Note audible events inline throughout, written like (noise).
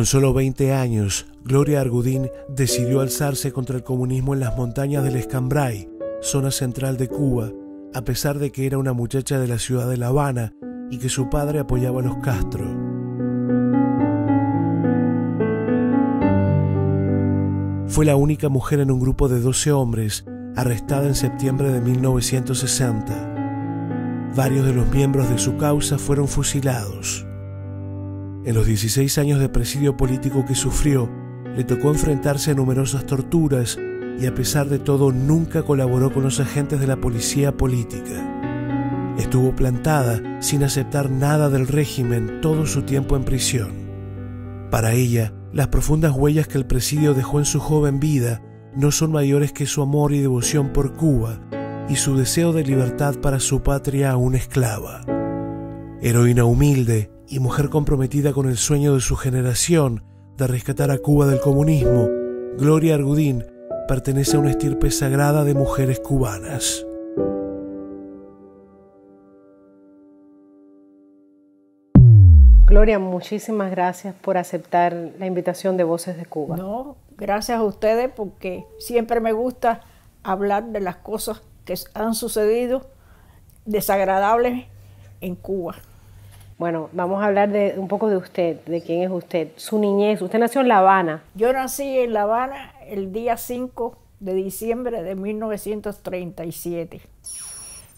Con solo 20 años, Gloria Argudín decidió alzarse contra el comunismo en las montañas del Escambray, zona central de Cuba, a pesar de que era una muchacha de la ciudad de La Habana y que su padre apoyaba a los Castro. Fue la única mujer en un grupo de 12 hombres arrestada en septiembre de 1960. Varios de los miembros de su causa fueron fusilados. En los 16 años de presidio político que sufrió, le tocó enfrentarse a numerosas torturas y a pesar de todo nunca colaboró con los agentes de la policía política. Estuvo plantada sin aceptar nada del régimen todo su tiempo en prisión. Para ella, las profundas huellas que el presidio dejó en su joven vida no son mayores que su amor y devoción por Cuba y su deseo de libertad para su patria aún esclava. Heroína humilde, y mujer comprometida con el sueño de su generación de rescatar a Cuba del comunismo, Gloria Argudín pertenece a una estirpe sagrada de mujeres cubanas. Gloria, muchísimas gracias por aceptar la invitación de Voces de Cuba. No, gracias a ustedes porque siempre me gusta hablar de las cosas que han sucedido desagradables en Cuba. Bueno, vamos a hablar de un poco de usted, de quién es usted, su niñez. Usted nació en La Habana. Yo nací en La Habana el día 5 de diciembre de 1937.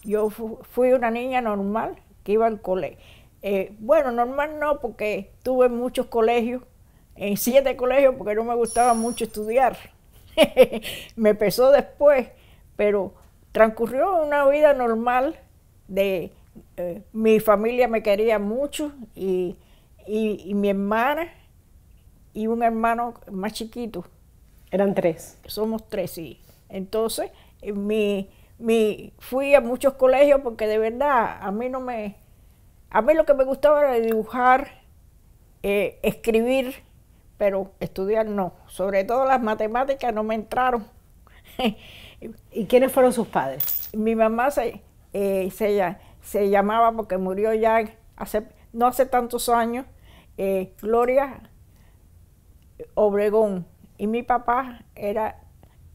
Yo fui una niña normal que iba al colegio. Eh, bueno, normal no, porque estuve en muchos colegios, en siete colegios, porque no me gustaba mucho estudiar. (laughs) me pesó después, pero transcurrió una vida normal de eh, mi familia me quería mucho y, mi hermana y un hermano más chiquito. Eran tres. Somos tres, sí. Entonces, eh, mi, fui a muchos colegios porque de verdad a mí no me... A mí lo que me gustaba era dibujar, eh, escribir, pero estudiar no. Sobre todo las matemáticas no me entraron. (laughs) ¿Y quiénes fueron sus padres? Mi mamá se, eh, se llama se llamaba, porque murió ya hace, no hace tantos años, eh, Gloria Obregón. Y mi papá era,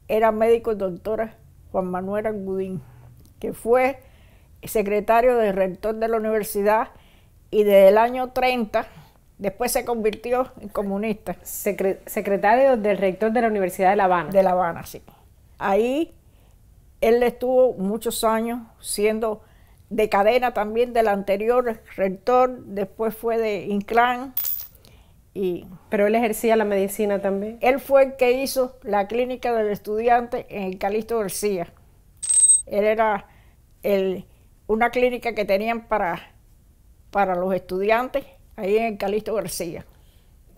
era médico doctora Juan Manuel Agudín, que fue secretario del rector de la universidad y desde el año 30 después se convirtió en comunista. secretario del rector de la Universidad de La Habana. De La Habana, sí. Ahí él estuvo muchos años siendo de cadena también del anterior rector, después fue de Inclán. Y Pero él ejercía la medicina también. Él fue el que hizo la clínica del estudiante en el Calixto García. Él era el, una clínica que tenían para, para los estudiantes ahí en el Calixto García.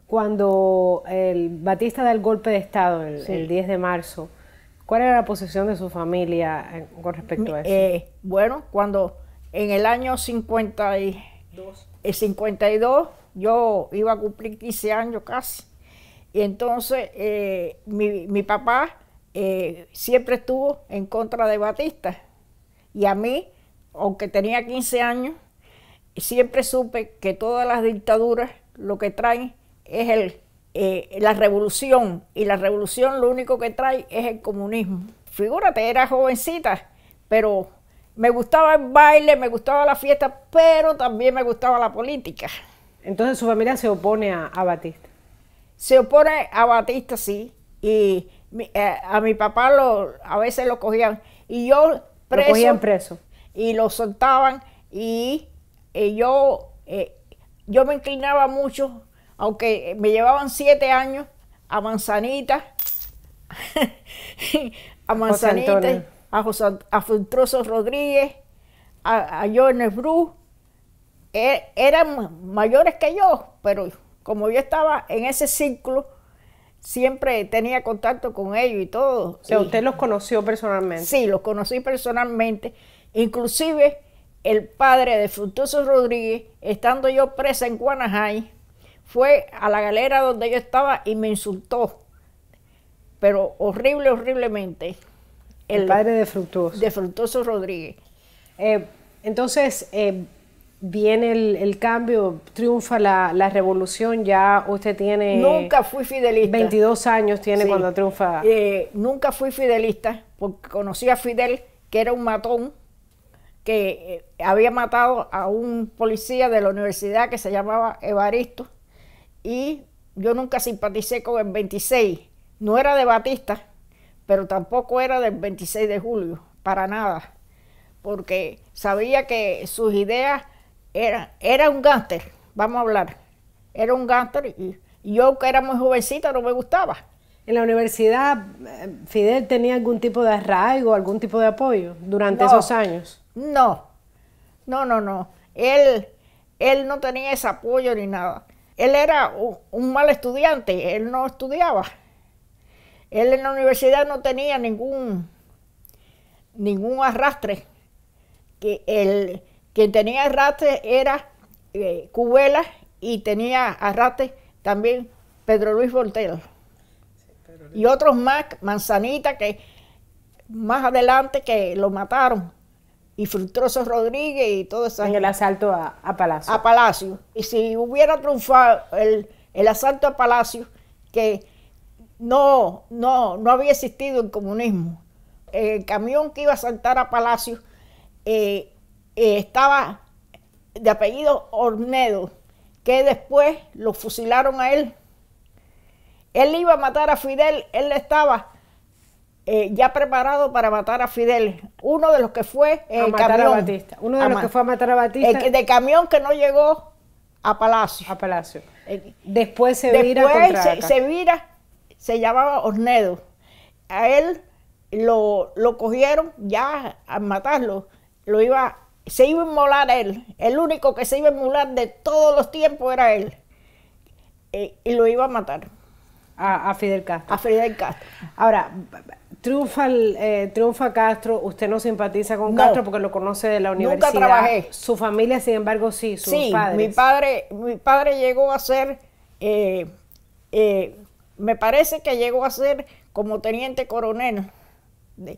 Cuando el Batista da el golpe de Estado el, 10 de marzo, ¿Cuál era la posición de su familia eh, con respecto a eso? Eh, bueno, cuando en el año 52 52, eh, yo iba a cumplir 15 años casi. Y entonces eh, mi, papá eh, siempre estuvo en contra de Batista. Y a mí, aunque tenía 15 años, siempre supe que todas las dictaduras lo que traen es el, la revolución. Y la revolución lo único que trae es el comunismo. Figúrate, era jovencita, pero me gustaba el baile, me gustaba la fiesta, pero también me gustaba la política. Entonces su familia se opone a, Batista. Se opone a Batista, sí. Y eh, a mi papá lo, a veces lo cogían. Y yo preso. Lo cogían preso. Y lo soltaban. Y, eh, yo, eh, yo me inclinaba mucho, aunque me llevaban siete años, a Manzanita. (laughs) a Manzanita a, José, Rodríguez, a, Jones Bru, e, eran mayores que yo, pero como yo estaba en ese círculo, siempre tenía contacto con ellos y todo. usted los conoció personalmente. Sí, los conocí personalmente. Inclusive el padre de Fructuoso Rodríguez, estando yo presa en Guanajay, fue a la galera donde yo estaba y me insultó, pero horrible, horriblemente el, padre de Fructuoso. De Fructuoso Rodríguez. Eh, entonces, eh, viene el, cambio, triunfa la, revolución, ya usted tiene... Nunca fui fidelista. 22 años tiene cuando triunfa. Eh, nunca fui fidelista, porque conocí a Fidel, que era un matón, que había matado a un policía de la universidad que se llamaba Evaristo, y yo nunca simpaticé con el 26, no era de Batista, pero tampoco era del 26 de julio, para nada, porque sabía que sus ideas eran, era un gánster, vamos a hablar, era un gánster y, yo que era muy jovencita no me gustaba. ¿En la universidad eh, Fidel tenía algún tipo de arraigo, algún tipo de apoyo durante esos años? No, no, no, no. Él, él no tenía ese apoyo ni nada. Él era un mal estudiante, él no estudiaba. Él en la universidad no tenía ningún, ningún arrastre. Que el, quien tenía arrastre era eh, Cubela y tenía arrastre también Pedro Luis Voltero. Y otros más, Manzanita, que más adelante que lo mataron. Y Rodríguez y todo eso. En el asalto a, Palacio. A Palacio. Y si hubiera triunfado el, el asalto a Palacio, que no, no, no había existido el comunismo. El camión que iba a saltar a Palacio eh, eh, estaba de apellido Ornedo, que después lo fusilaron a él. Él iba a matar a Fidel, él estaba eh, ya preparado para matar a Fidel. Uno de los que fue a matar a Batista. Uno de los que fue a matar a Batista. El de camión que no llegó a Palacio. A Palacio. Después se vira. Contra se, se vira se llamaba Ornedo. A él lo, cogieron ya a matarlo, lo iba, se iba a inmolar él. El único que se iba a inmolar de todos los tiempos era él. E, y lo iba a matar. A, Fidel Castro. A Fidel Castro. Ahora, triunfa, eh, triunfa Castro, usted no simpatiza con Castro porque lo conoce de la universidad. Nunca trabajé. Su familia, sin embargo, sí, sí, Mi padre, mi padre llegó a ser eh, eh, me parece que llegó a ser como teniente coronel del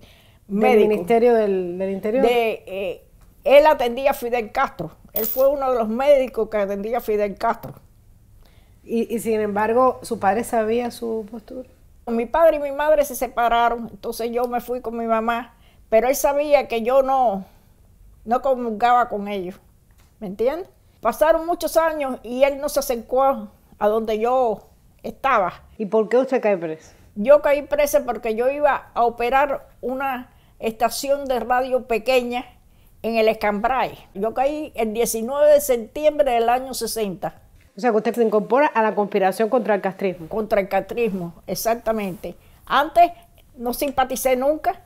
Ministerio del, Interior. Eh, él atendía a Fidel Castro. Él fue uno de los médicos que atendía a Fidel Castro. Y, sin embargo, ¿su padre sabía su postura? Mi padre y mi madre se separaron, entonces yo me fui con mi mamá, pero él sabía que yo no, no comulgaba con ellos. ¿Me entiendes? Pasaron muchos años y él no se acercó a donde yo estaba. ¿Y por qué usted cae presa? Yo caí presa porque yo iba a operar una estación de radio pequeña en el Escambray. Yo caí el 19 de septiembre del año 60. O sea, que usted se incorpora a la conspiración contra el castrismo. Contra el castrismo, exactamente. Antes no simpaticé nunca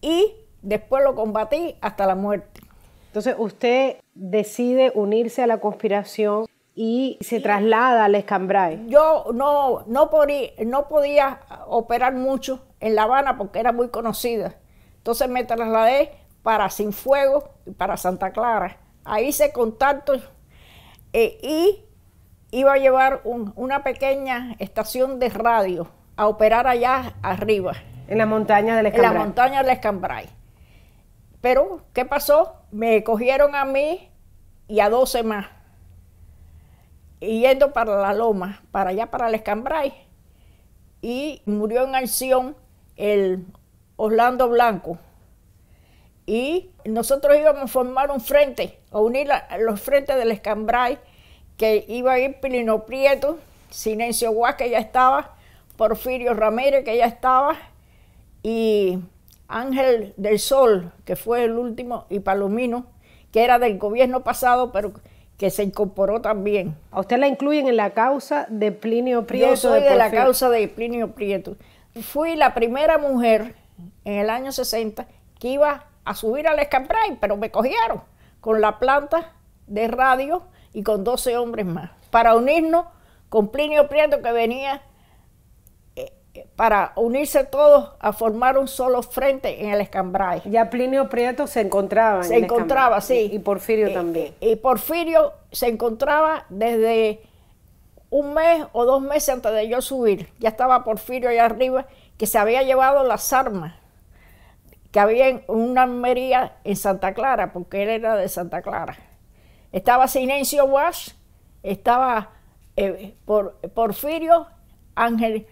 y después lo combatí hasta la muerte. Entonces usted decide unirse a la conspiración y se traslada al Escambray. Yo no, no, podía, operar mucho en La Habana porque era muy conocida. Entonces me trasladé para Fuego y para Santa Clara. Ahí hice contacto eh, y iba a llevar una pequeña estación de radio a operar allá arriba. En la montaña del Escambray. En la montaña del Escambray. Pero, ¿qué pasó? Me cogieron a mí y a 12 más yendo para la loma, para allá para el Escambray, y murió en acción el Orlando Blanco. Y nosotros íbamos a formar un frente, a unir los frentes del Escambray, que iba a ir Pilino Prieto, Silencio Guas, que ya estaba, Porfirio Ramírez, que ya estaba, y Ángel del Sol, que fue el último, y Palomino, que era del gobierno pasado, pero que se incorporó también. ¿A usted la incluyen en la causa de Plinio Prieto? Yo soy de, la causa de Plinio Prieto. Fui la primera mujer en el año 60 que iba a subir al escambray, pero me cogieron con la planta de radio y con 12 hombres más, para unirnos con Plinio Prieto que venía para unirse todos a formar un solo frente en el escambray. Ya Plinio Prieto se encontraba. Se encontraba, sí. Y, Porfirio también. Y, Porfirio se encontraba desde un mes o dos meses antes de yo subir. Ya estaba Porfirio allá arriba, que se había llevado las armas que había en una armería en Santa Clara, porque él era de Santa Clara. Estaba Silencio Wash, estaba eh, Porfirio, Ángel.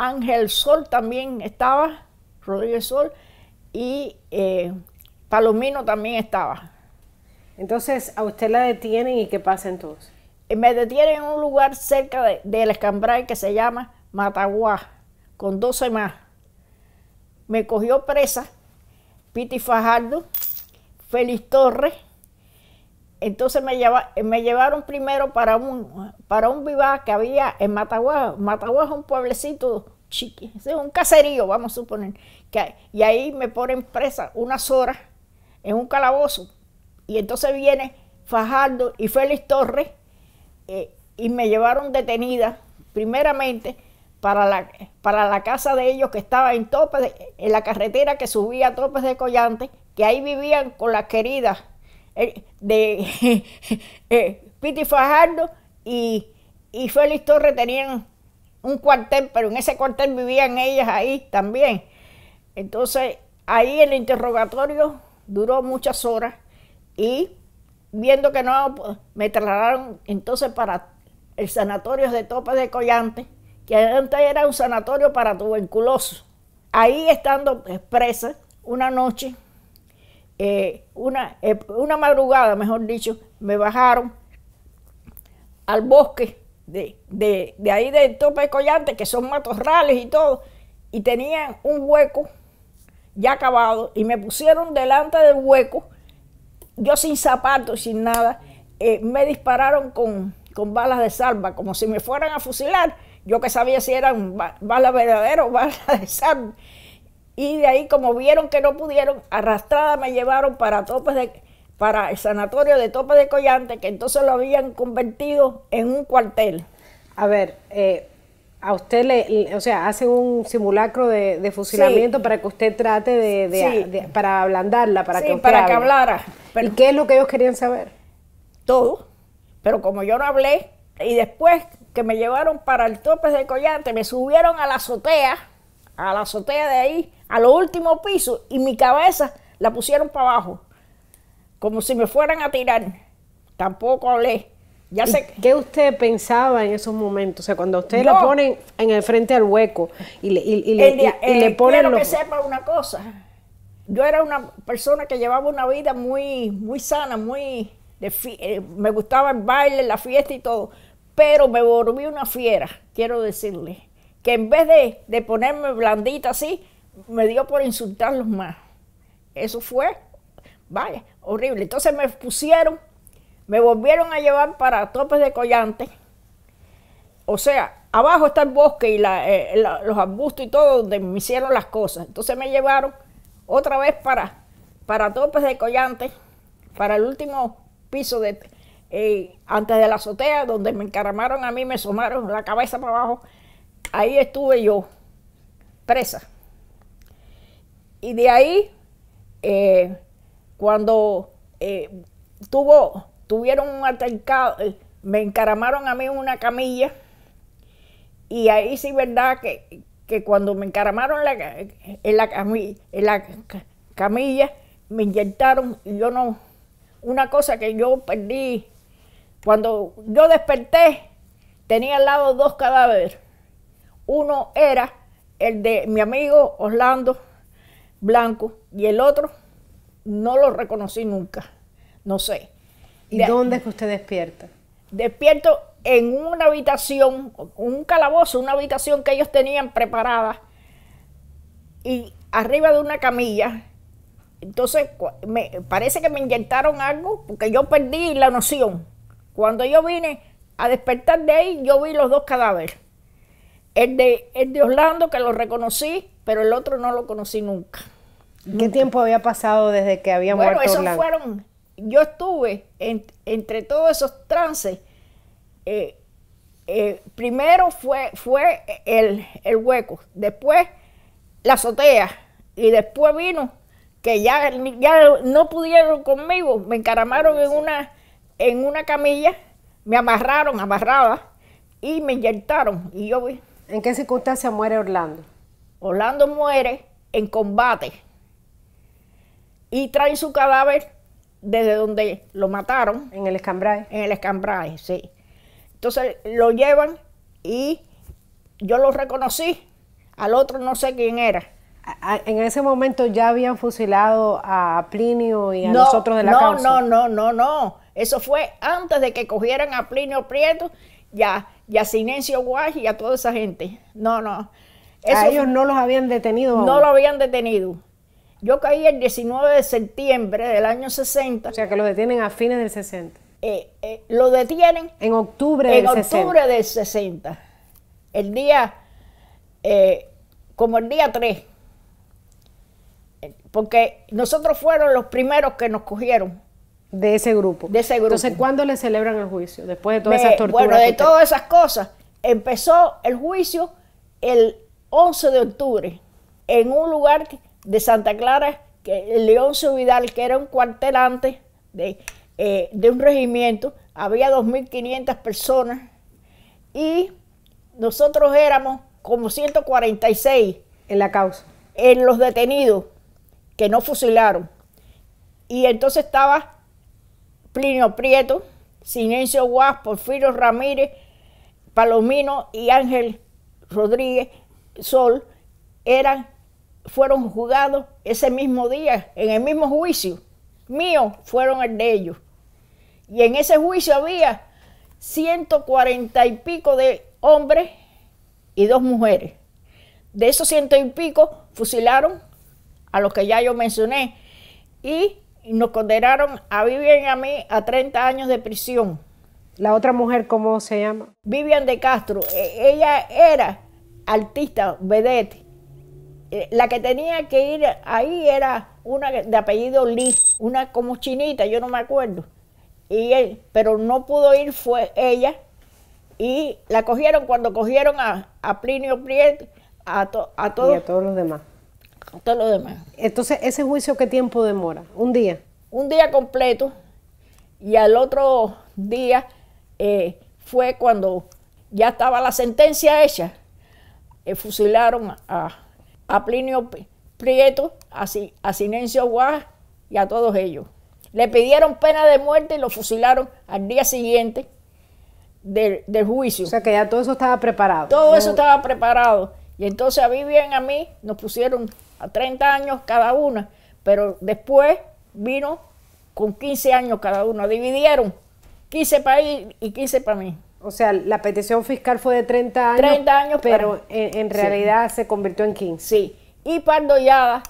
Ángel Sol también estaba, Rodríguez Sol, y eh, Palomino también estaba. Entonces, ¿a usted la detienen y qué pasa entonces? Eh, me detienen en un lugar cerca del de, escambray que se llama Mataguá, con 12 más. Me cogió presa Piti Fajardo, Félix Torres, entonces me, lleva, me llevaron primero para un, para un que había en Matagua. Mataguas es un pueblecito chiqui, es un caserío, vamos a suponer. Que, y ahí me ponen presa unas horas en un calabozo. Y entonces viene Fajardo y Félix Torres eh, y me llevaron detenida primeramente para la, para la casa de ellos que estaba en, tope en la carretera que subía a Topes de Collante, que ahí vivían con las queridas eh, de (laughs) eh, Piti Fajardo y, y Félix Torres tenían un cuartel, pero en ese cuartel vivían ellas ahí también. Entonces, ahí el interrogatorio duró muchas horas y viendo que no, me trasladaron entonces para el sanatorio de Topa de Collante, que antes era un sanatorio para tuberculosos. Ahí estando presa una noche, eh, una, eh, una madrugada, mejor dicho, me bajaron al bosque de, de, de ahí del tope de Collante, que son matorrales y todo, y tenían un hueco ya acabado, y me pusieron delante del hueco, yo sin zapatos, sin nada, eh, me dispararon con, con balas de salva, como si me fueran a fusilar, yo que sabía si eran balas verdaderas o balas de salva. Y de ahí, como vieron que no pudieron, arrastrada me llevaron para topes de, para el sanatorio de Topes de Collante, que entonces lo habían convertido en un cuartel. A ver, eh, a usted le, o sea, hace un simulacro de, fusilamiento para que usted trate de, para ablandarla, para que usted para que hablara. ¿Y qué es lo que ellos querían saber? Todo, pero como yo no hablé, y después que me llevaron para el Topes de Collante, me subieron a la azotea a la azotea de ahí, a los últimos pisos, y mi cabeza la pusieron para abajo, como si me fueran a tirar. Tampoco hablé. Ya sé que... ¿Qué usted pensaba en esos momentos? O sea, cuando usted lo la ponen en el frente al hueco y le, y, le, eh, ponen Quiero que sepa una cosa. Yo era una persona que llevaba una vida muy, muy sana, muy... Eh, me gustaba el baile, la fiesta y todo, pero me volví una fiera, quiero decirle que en vez de, ponerme blandita así, me dio por insultarlos más. Eso fue, vaya, horrible. Entonces me pusieron, me volvieron a llevar para topes de Collante. O sea, abajo está el bosque y la, eh, los arbustos y todo donde me hicieron las cosas. Entonces me llevaron otra vez para, para topes de Collante, para el último piso de, eh, antes de la azotea, donde me encaramaron a mí, me sumaron la cabeza para abajo Ahí estuve yo, presa. Y de ahí, eh, cuando eh, tuvo, tuvieron un eh, me encaramaron a mí en una camilla. Y ahí sí, verdad, que, cuando me encaramaron en, la camilla, en la camilla, me inyectaron, y yo no, una cosa que yo perdí, cuando yo desperté, tenía al lado dos cadáveres. Uno era el de mi amigo Orlando Blanco y el otro no lo reconocí nunca, no sé. ¿Y dónde es que usted despierta? Despierto en una habitación, un calabozo, una habitación que ellos tenían preparada y arriba de una camilla. Entonces me, parece que me inyectaron algo porque yo perdí la noción. Cuando yo vine a despertar de ahí, yo vi los dos cadáveres. El de, de Orlando, que lo reconocí, pero el otro no lo conocí nunca. ¿Qué tiempo había pasado desde que había muerto Bueno, esos fueron. Yo estuve en, entre todos esos trances. Eh, eh, primero fue, fue el, hueco, después la azotea, y después vino que ya, ya no pudieron conmigo, me encaramaron en una, en una camilla, me amarraron, amarrada, y me inyectaron. Y yo ¿En qué circunstancia muere Orlando? Orlando muere en combate y traen su cadáver desde donde lo mataron. En el escambraje. En el escambraje, sí. Entonces lo llevan y yo lo reconocí, al otro no sé quién era. En ese momento ya habían fusilado a Plinio y a nosotros de la no, No, no, no, no, no. Eso fue antes de que cogieran a Plinio Prieto, ya y a Sinencio Guay y a toda esa gente. No, no. a ellos no los habían detenido. No lo habían detenido. Yo caí el 19 de septiembre del año 60. O sea que lo detienen a fines del 60. Eh, eh, lo detienen. En octubre del 60. En octubre del 60. El día, eh, como el día 3. Porque nosotros fueron los primeros que nos cogieron. De ese grupo. Entonces, ¿cuándo le celebran el juicio? Después de todas esas torturas. Bueno, de todas esas cosas. Empezó el juicio el 11 de octubre en un lugar de Santa Clara, que el Vidal, que era un cuartelante de, eh, de un regimiento, había 2.500 personas y nosotros éramos como 146. En la causa. En los detenidos que no fusilaron. Y entonces estaba Plinio Prieto, Sinencio Guas, Porfirio Ramírez, Palomino y Ángel Rodríguez Sol eran, fueron juzgados ese mismo día, en el mismo juicio mío, fueron el de ellos. Y en ese juicio había 140 y pico de hombres y dos mujeres. De esos ciento y pico fusilaron a los que ya yo mencioné y nos condenaron a Vivian y a mí a 30 años de prisión. ¿La otra mujer cómo se llama? Vivian de Castro. E, ella era artista, vedette. Eh, la que tenía que ir ahí era una de apellido Lee, una como chinita, yo no me acuerdo. Y él, pero no pudo ir, fue ella. Y la cogieron cuando cogieron a, Plinio Prieto, a, a todos. Y a todos los demás. Entonces, ¿ese juicio qué tiempo demora? ¿Un día? Un día completo y al otro día eh, fue cuando ya estaba la sentencia hecha, eh, fusilaron a, a, Plinio Prieto, a, a Sinencio Guaj y a todos ellos. Le pidieron pena de muerte y lo fusilaron al día siguiente del, juicio. O sea que ya todo eso estaba preparado. Todo eso estaba preparado. Y entonces a bien a mí, nos pusieron a 30 años cada una, pero después vino con 15 años cada una, dividieron 15 para él y 15 para mí. O sea, la petición fiscal fue de 30 años. 30 años, pero en, realidad se convirtió en 15. Sí. Y Pardo Yada,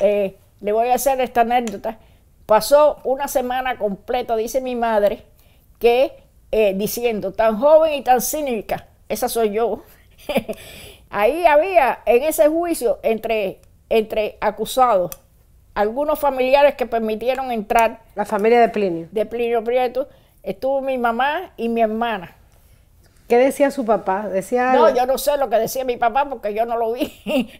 eh, le voy a hacer esta anécdota, pasó una semana completa, dice mi madre, que eh, diciendo, tan joven y tan cínica, esa soy yo. (laughs) Ahí había en ese juicio entre entre acusados, algunos familiares que permitieron entrar. La familia de Plinio. De Plinio Prieto. Estuvo mi mamá y mi hermana. ¿Qué decía su papá? Decía no, yo no sé lo que decía mi papá porque yo no lo vi.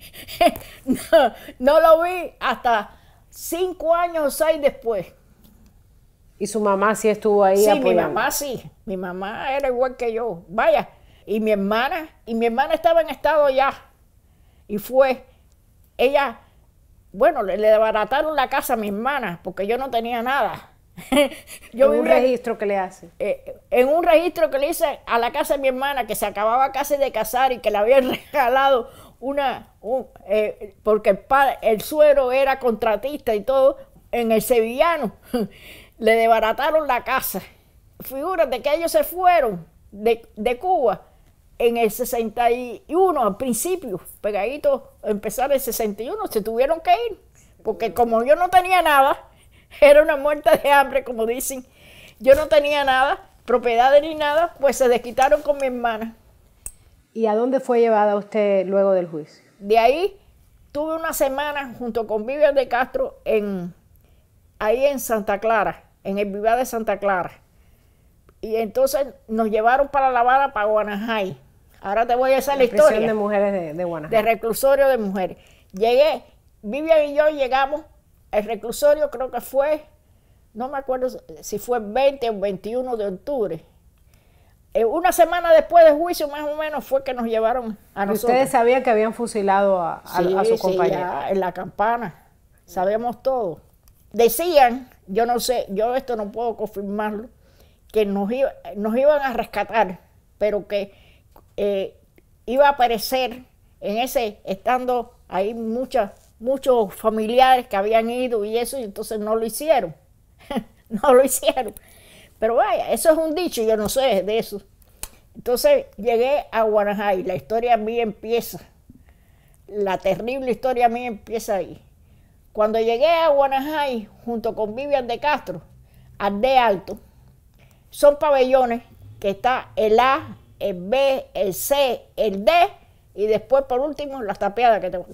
(laughs) no, lo vi hasta cinco años o seis después. ¿Y su mamá sí estuvo ahí? Sí, mi mamá sí. Mi mamá era igual que yo. Vaya. Y mi hermana, y mi hermana estaba en estado ya. Y fue ella, bueno, le, le la casa a mi hermana porque yo no tenía nada. (laughs) yo en un registro que le hace. Eh, en un registro que le hice a la casa de mi hermana que se acababa casi de casar y que le habían (laughs) regalado una, eh, porque el, suero era contratista y todo, en el sevillano, (laughs) le debarataron la casa. Figúrate que ellos se fueron de, de Cuba en el 61, al principio, pegadito, empezar el 61, se tuvieron que ir, porque como yo no tenía nada, (laughs) era una muerta de hambre, como dicen, yo no tenía nada, propiedades ni nada, pues se desquitaron con mi hermana. ¿Y a dónde fue llevada usted luego del juicio? De ahí tuve una semana junto con Vivian de Castro en, ahí en Santa Clara, en el Vivar de Santa Clara. Y entonces nos llevaron para La bala para Guanajay. Ahora te voy a esa la, historia. de reclusorio de mujeres. Llegué, Vivian y yo llegamos El reclusorio, creo que fue, no me acuerdo si fue 20 o 21 de octubre. Eh, una semana después del juicio, más o menos, fue que nos llevaron a nosotros. ¿Ustedes sabían que habían fusilado a, su compañera? en la campana. Sabíamos todo. Decían, yo no sé, yo esto no puedo confirmarlo, que nos iban a rescatar, pero que eh, iba a aparecer en ese, estando ahí muchas, muchos familiares que habían ido y eso, y entonces no lo hicieron. (laughs) no lo hicieron. Pero vaya, eso es un dicho, yo no sé de eso. Entonces llegué a Guanajay, la historia mí empieza. La terrible historia a mí empieza ahí. Cuando llegué a Guanajay, junto con Vivian de Castro, al de Alto, son pabellones que está el A, el B, el C, el D y después por último las tapeadas que tengo.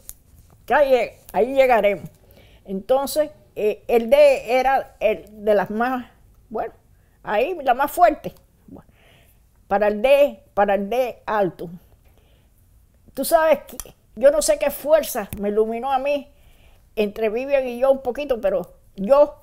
que ahí, llegaremos. Entonces, eh, el D era el de las más, bueno, ahí la más fuerte. para el D, para el D alto. Tú sabes que yo no sé qué fuerza me iluminó a mí entre Vivian y yo un poquito, pero yo,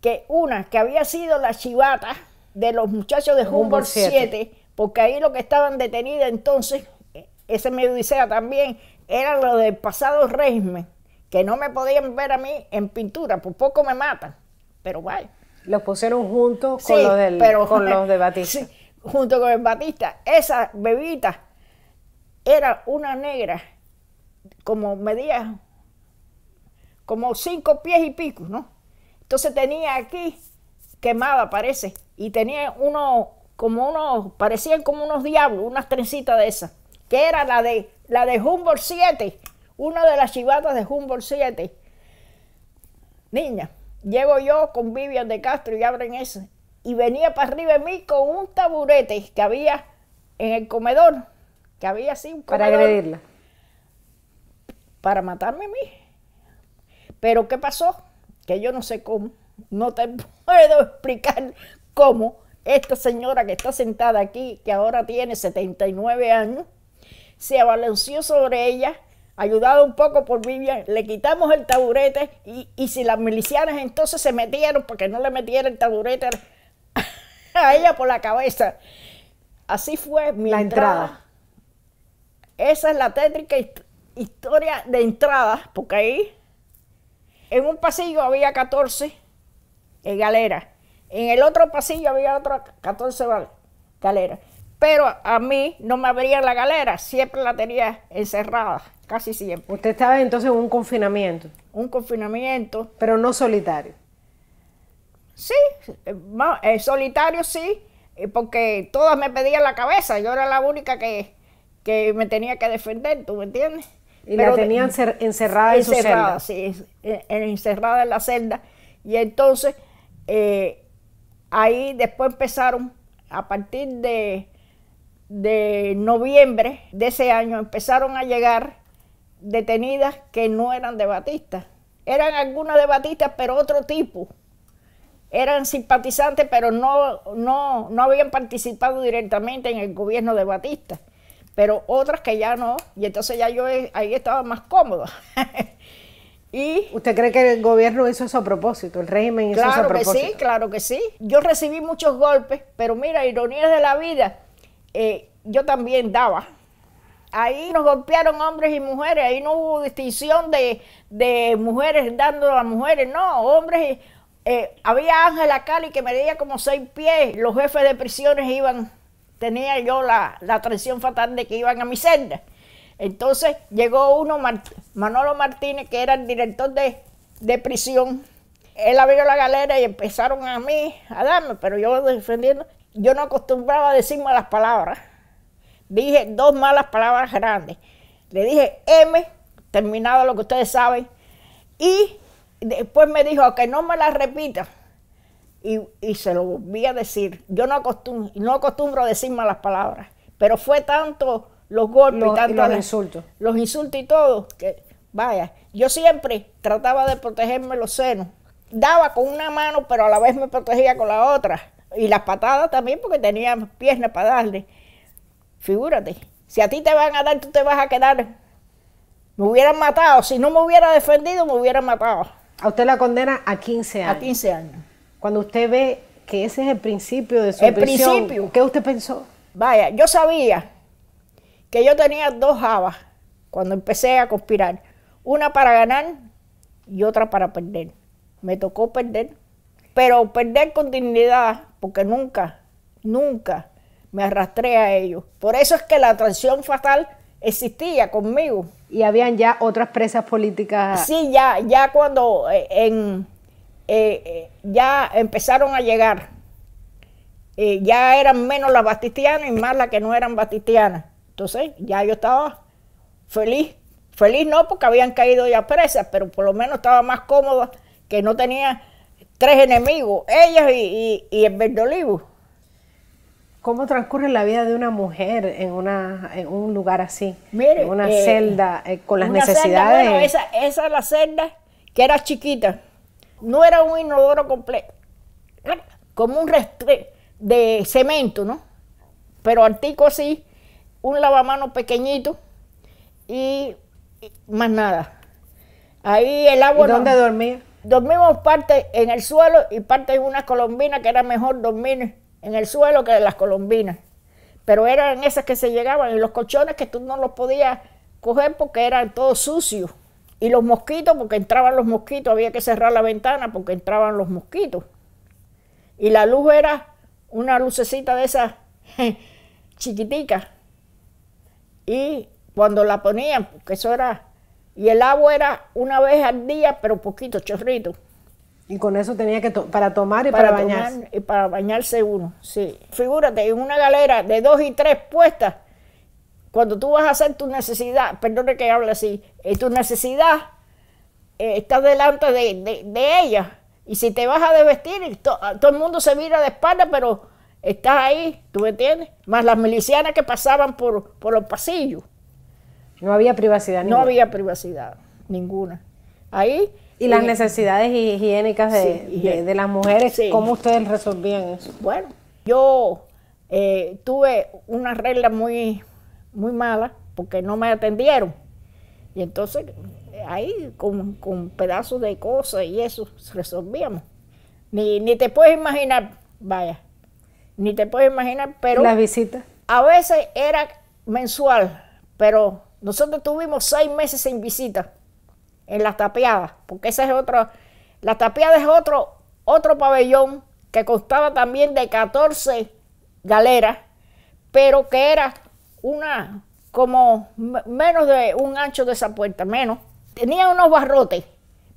que una que había sido la chivata de los muchachos de Humboldt 7, porque ahí lo que estaban detenidas entonces, e, ese medio dicea también, eran los del pasado régimen, que no me podían ver a mí en pintura, por poco me matan, pero vaya. Los pusieron juntos con, los, con (laughs) los de Batista. junto con el Batista. Esa bebita era una negra, como medía como cinco pies y pico, ¿no? Entonces tenía aquí quemada, parece, y tenía uno, como unos, parecían como unos diablos, unas trencitas de esas, que era la de, la de Humboldt 7, una de las chivatas de Humboldt 7. Niña, llego yo con Vivian de Castro y abren ese, y venía para arriba de mí con un taburete que había en el comedor, que había así un Para agredirla. Para matarme a mí. Pero ¿qué pasó? Que yo no sé cómo, no te (laughs) puedo explicar cómo esta señora que está sentada aquí, que ahora tiene 79 años, se abalanció sobre ella, ayudada un poco por Vivian, le quitamos el taburete y, si las milicianas entonces se metieron, porque no le metieron el taburete (laughs) a ella por la cabeza. Así fue mi la entrada. Esa es la tétrica historia de entrada, porque ahí en un pasillo había 14 en galera en el otro pasillo había otra 14 galeras. Pero a mí no me abría la galera, siempre la tenía encerrada, casi siempre. Usted estaba entonces en un confinamiento. Un confinamiento. Pero no solitario. Sí, eh, eh, solitario sí, eh, porque todas me pedían la cabeza, yo era la única que, que me tenía que defender, ¿tú me entiendes? Y la tenían encerrada en su celda. Sí, encerrada en la celda. Y entonces Ahí después empezaron, a partir de, de noviembre de ese año, empezaron a llegar detenidas que no eran de Batista. Eran algunas de Batista, pero otro tipo. Eran simpatizantes, pero no, no, no habían participado directamente en el gobierno de Batista. Pero otras que ya no, y entonces ya yo ahí estaba más cómoda. (laughs) ¿Usted cree que el gobierno hizo eso a propósito? ¿El régimen hizo eso a propósito? Claro que sí, claro que sí. Yo recibí muchos golpes, pero mira, ironías de la vida, eh, yo también daba. Ahí nos golpearon hombres y mujeres, ahí no hubo distinción de, mujeres dando a mujeres, no, hombres. Eh, había Ángela Cali que me medía como seis pies, los jefes de prisiones iban, tenía yo la, la fatal de que iban a mi celda. Entonces llegó uno, Manolo Martínez, que era el director de, prisión. Él abrió la galera y empezaron a mí a darme, pero yo defendiendo, yo no acostumbraba a decir malas palabras. Dije dos malas palabras grandes. Le dije M, terminado lo que ustedes saben, y después me dijo que no me las repita. Y, y, se lo volví a decir. Yo no acostumbro, no acostumbro a decir malas palabras, pero fue tanto los golpes y, tantos los insultos. Los insultos y todo. Que, vaya, yo siempre trataba de protegerme los senos. Daba con una mano, pero a la vez me protegía con la otra. Y las patadas también, porque tenía piernas para darle. Figúrate, si a ti te van a dar, tú te vas a quedar. Me hubieran matado. Si no me hubiera defendido, me hubieran matado. A usted la condena a 15 años. A 15 años. Cuando usted ve que ese es el principio de su el principio. ¿qué usted pensó? Vaya, yo sabía que yo tenía dos habas cuando empecé a conspirar, una para ganar y otra para perder. Me tocó perder, pero perder con dignidad, porque nunca, nunca me arrastré a ellos. Por eso es que la traición fatal existía conmigo. Y habían ya otras presas políticas. Sí, ya, ya cuando eh, en, eh, eh, ya empezaron a llegar, ya eran menos las batistianas y más las que no eran batistianas. Entonces ya yo estaba feliz. Feliz no porque habían caído ya presas, pero por lo menos estaba más cómoda que no tenía tres enemigos, ellas y, y, verde el ¿Cómo transcurre la vida de una mujer en, una, en un lugar así? Mire, en una eh, celda eh, con las necesidades. esa, es la celda que era chiquita. No era un inodoro completo. Como un resto de cemento, ¿no? Pero antico así, un lavamano pequeñito y, más nada. Ahí el agua... ¿Y dónde Dormimos parte en el suelo y parte en unas colombinas que era mejor dormir en el suelo que en las colombinas. Pero eran esas que se llegaban en los colchones que tú no los podías coger porque eran todos sucios. Y los mosquitos, porque entraban los mosquitos, había que cerrar la ventana porque entraban los mosquitos. Y la luz era una lucecita de esas (laughs) chiquiticas, y cuando la ponían, porque eso era, y el agua era una vez al día, pero poquito, chorrito. Y con eso tenía que, para tomar y para, bañarse. y para bañarse uno, sí. Figúrate, en una galera de dos y tres puestas, cuando tú vas a hacer tu necesidad, perdone que hable así, eh, tu necesidad eh, está delante de, ella. Y si te vas a desvestir, todo el mundo se mira de espalda, pero estás ahí, ¿tú me entiendes? Más las milicianas que pasaban por, los pasillos. No había privacidad. No había privacidad ninguna. Ahí. Y las necesidades higiénicas de, las mujeres, ¿cómo ustedes resolvían eso? Bueno, yo eh, tuve una regla muy, muy mala porque no me atendieron. Y entonces ahí con, pedazos de cosas y eso resolvíamos. Ni, ni te puedes imaginar, vaya ni te puedes imaginar, pero... Las visitas. A veces era mensual, pero nosotros tuvimos seis meses sin visita en las tapiadas, porque esa es otra... La tapiada es otro, otro pabellón que constaba también de 14 galeras, pero que era una como menos de un ancho de esa puerta, menos. Tenía unos barrotes,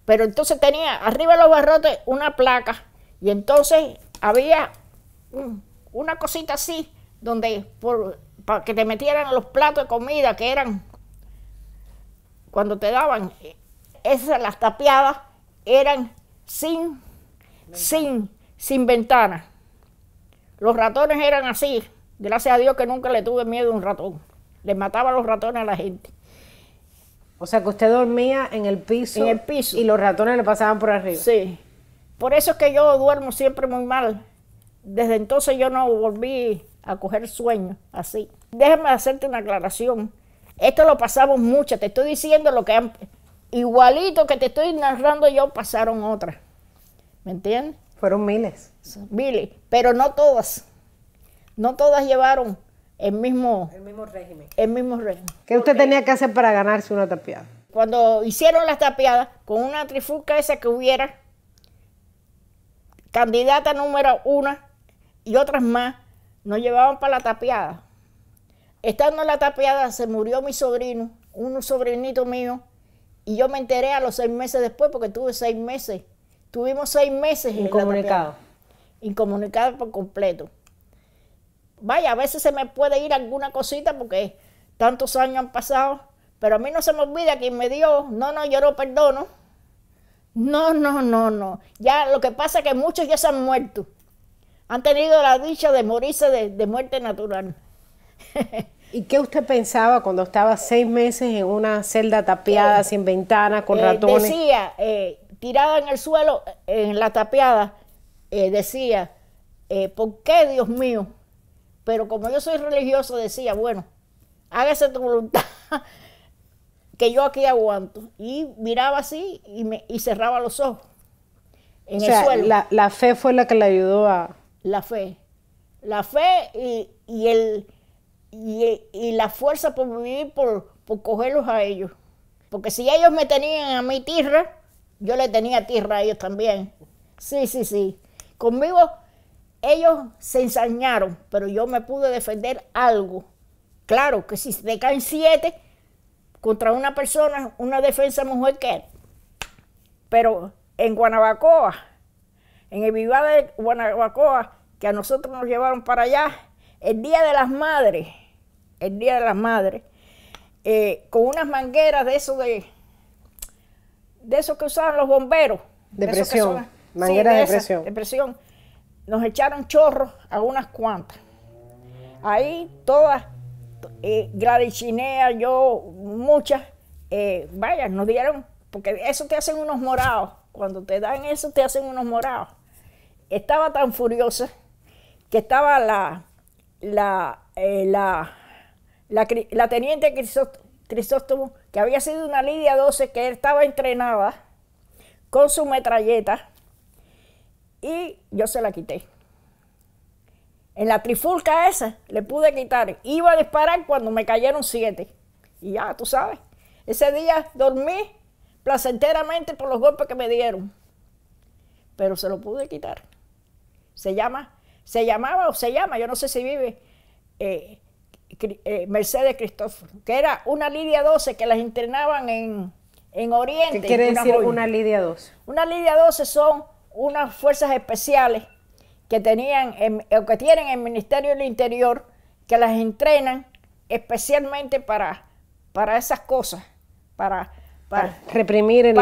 pero entonces tenía arriba de los barrotes una placa y entonces había una cosita así, donde por, para que te metieran los platos de comida que eran cuando te daban, eh, esas las tapiadas eran sin, sin, sin ventana. Los ratones eran así. Gracias a Dios que nunca le tuve miedo a un ratón. Le mataba los ratones a la gente. O sea que usted dormía en el piso. En el piso. Y los ratones le pasaban por arriba. Sí. Por eso es que yo duermo siempre muy mal. Desde entonces yo no volví a coger sueño así. Déjame hacerte una aclaración. Esto lo pasamos muchas, te estoy diciendo lo que han, igualito que te estoy narrando yo, pasaron otras. ¿Me entiendes? Fueron miles. Miles, pero no todas. No todas llevaron el mismo, el mismo régimen. El mismo régimen. ¿Qué usted tenía que hacer para ganarse una tapiada? Cuando hicieron las tapiadas, con una trifulca esa que hubiera, candidata número una y otras más nos llevaban para la tapiada. Estando en la tapiada se murió mi sobrino, un sobrinito mío, y yo me enteré a los seis meses después porque tuve seis meses. Tuvimos seis meses incomunicados incomunicado por completo. Vaya, a veces se me puede ir alguna cosita porque tantos años han pasado, pero a mí no se me olvida quien me dio, no, no, yo no perdono. No, no, no, no. Ya lo que pasa es que muchos ya se han muerto han tenido la dicha de morirse de, muerte natural. (laughs) ¿Y qué usted pensaba cuando estaba seis meses en una celda tapiada, eh, sin ventana, con eh, ratones? Decía, eh, tirada en el suelo, en la tapiada, decía, ¿por qué, Dios mío? Pero como yo soy religioso, decía, bueno, hágase tu voluntad, (laughs) que yo aquí aguanto. Y miraba así y, me, cerraba los ojos en el suelo. la fe fue la que le ayudó a la fe. La fe y, el, y, la fuerza por vivir, por, cogerlos a ellos. Porque si ellos me tenían a mi tierra, yo le tenía tierra a ellos también. Sí, sí, sí. Conmigo ellos se ensañaron, pero yo me pude defender algo. Claro que si se caen siete contra una persona, una defensa mujer que. Pero en Guanabacoa en el Vivada de Guanabacoa, que a nosotros nos llevaron para allá, el Día de las Madres, el Día de las Madres, eh, con unas mangueras de eso de, de esos que usaban los bomberos. De, presión, mangueras de, presión. Nos echaron chorros a unas cuantas. Ahí todas, eh, Chinea, yo, muchas, eh, vaya, nos dieron, porque eso te hacen unos morados. Cuando te dan eso, te hacen unos morados estaba tan furiosa que estaba la, la, eh, la, teniente Crisóstomo, que había sido una Lidia 12, que estaba entrenada con su metralleta, y yo se la quité. En la trifulca esa le pude quitar. Iba a disparar cuando me cayeron siete. Y ya, tú sabes, ese día dormí placenteramente por los golpes que me dieron. Pero se lo pude quitar se llama, se llamaba o se llama, yo no sé si vive, eh, eh, Mercedes Cristóforo, que era una Lidia 12 que las entrenaban en, Oriente. ¿Qué quiere decir una Lidia 12? Una Lidia 12 son unas fuerzas especiales que tenían o que tienen el Ministerio del Interior que las entrenan especialmente para, para esas cosas, para para, reprimir en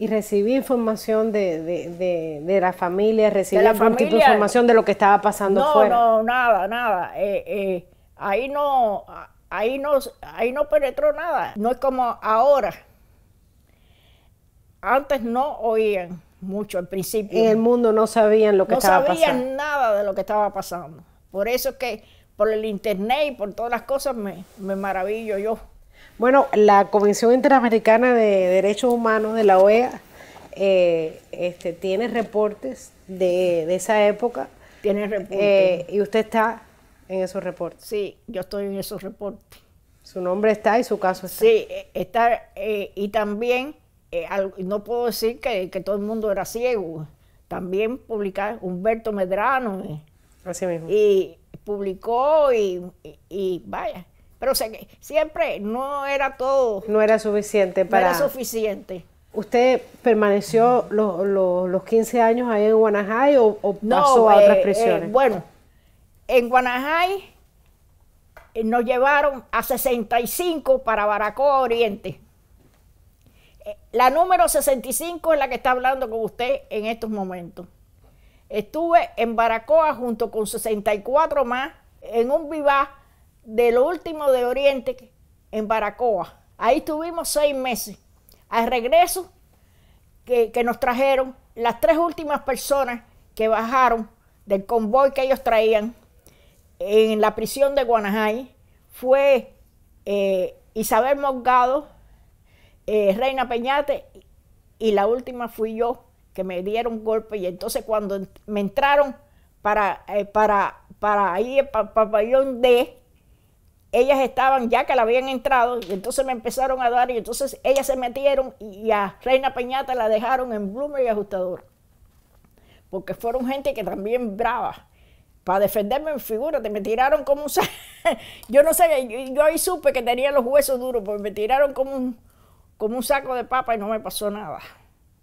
y recibir información de, de, la familia, recibir la información de lo que estaba pasando no, fuera. No, nada, nada. Eh, eh, ahí no, ahí no, ahí no penetró nada. No es como ahora. Antes no oían mucho al principio. En el mundo no sabían lo que estaba pasando. No sabían nada de lo que estaba pasando. Por eso que por el internet y por todas las cosas me, me maravillo yo. Bueno, la Convención Interamericana de Derechos Humanos de la OEA eh, este, tiene reportes de, esa época. Tiene reportes. Eh, y usted está en esos reportes. Sí, yo estoy en esos reportes. Su nombre está y su caso está. Sí, eh, está. y también, no puedo decir que, todo el mundo era ciego. También publicar Humberto Medrano. Así mismo. Y publicó y vaya pero que siempre no era todo. No era suficiente para. era suficiente. ¿Usted permaneció los, 15 años ahí en Guanajay o, pasó a otras eh, eh, prisiones? bueno, en Guanajay eh, nos llevaron a 65 para Baracoa Oriente. La número 65 es la que está hablando con usted en estos momentos. Estuve en Baracoa junto con 64 más en un vivaz de lo último de Oriente en Baracoa. Ahí estuvimos seis meses. Al regreso que, nos trajeron, las tres últimas personas que bajaron del convoy que ellos traían en la prisión de Guanajay fue eh, Isabel Morgado, eh, Reina Peñate y la última fui yo que me dieron golpe y entonces cuando me entraron para, eh, para, para ahí el pabellón D, ellas estaban ya que la habían entrado y entonces me empezaron a dar y entonces ellas se metieron y a Reina Peñata la dejaron en Bloomer y Ajustador. Porque fueron gente que también brava. Para defenderme, figúrate, me tiraron como un... (laughs) yo no sé, yo, ahí supe que tenía los huesos duros, porque me tiraron como un, como un saco de papa y no me pasó nada.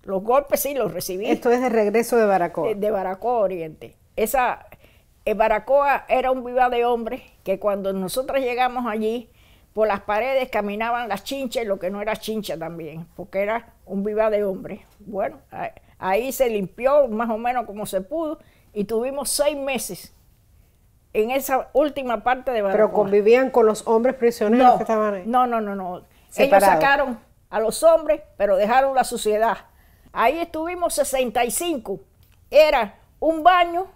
Los golpes sí los recibí. Esto es de regreso de Baracoa. Eh, de, de Oriente. Esa, eh, Baracoa era un viva de hombres que cuando nosotros llegamos allí, por las paredes caminaban las chinchas y lo que no era chincha también, porque era un viva de hombres. Bueno, ahí se limpió más o menos como se pudo y tuvimos seis meses en esa última parte de Baracoa. ¿Pero convivían con los hombres prisioneros que estaban ahí? No, no, no, no. Ellos sacaron a los hombres, pero dejaron la suciedad. Ahí estuvimos 65. Era un baño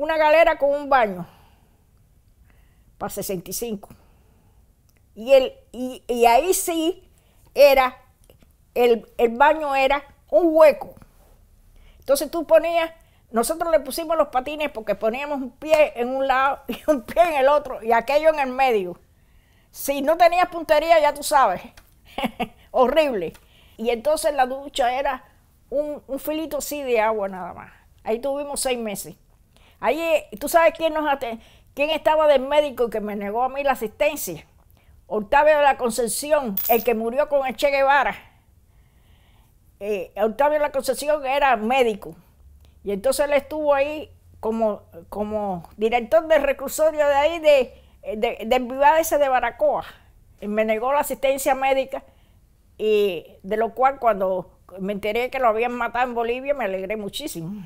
una galera con un baño para 65. Y, y, ahí sí era, el, baño era un hueco. Entonces tú ponías nosotros le pusimos los patines porque poníamos un pie en un lado (laughs) y un pie en el otro y aquello en el medio. Si no tenías puntería, ya tú sabes, (laughs) horrible. Y entonces la ducha era un, un filito así de agua nada más. Ahí tuvimos seis meses. Ahí, ¿tú sabes quién, nos quién estaba del médico que me negó a mí la asistencia? Octavio de la Concepción, el que murió con el Che Guevara. Eh, Octavio de la Concepción era médico. Y entonces él estuvo ahí como, director del reclusorio de ahí, de, de, del de, ese de Baracoa. Y me negó la asistencia médica, y de lo cual cuando me enteré que lo habían matado en Bolivia me alegré muchísimo.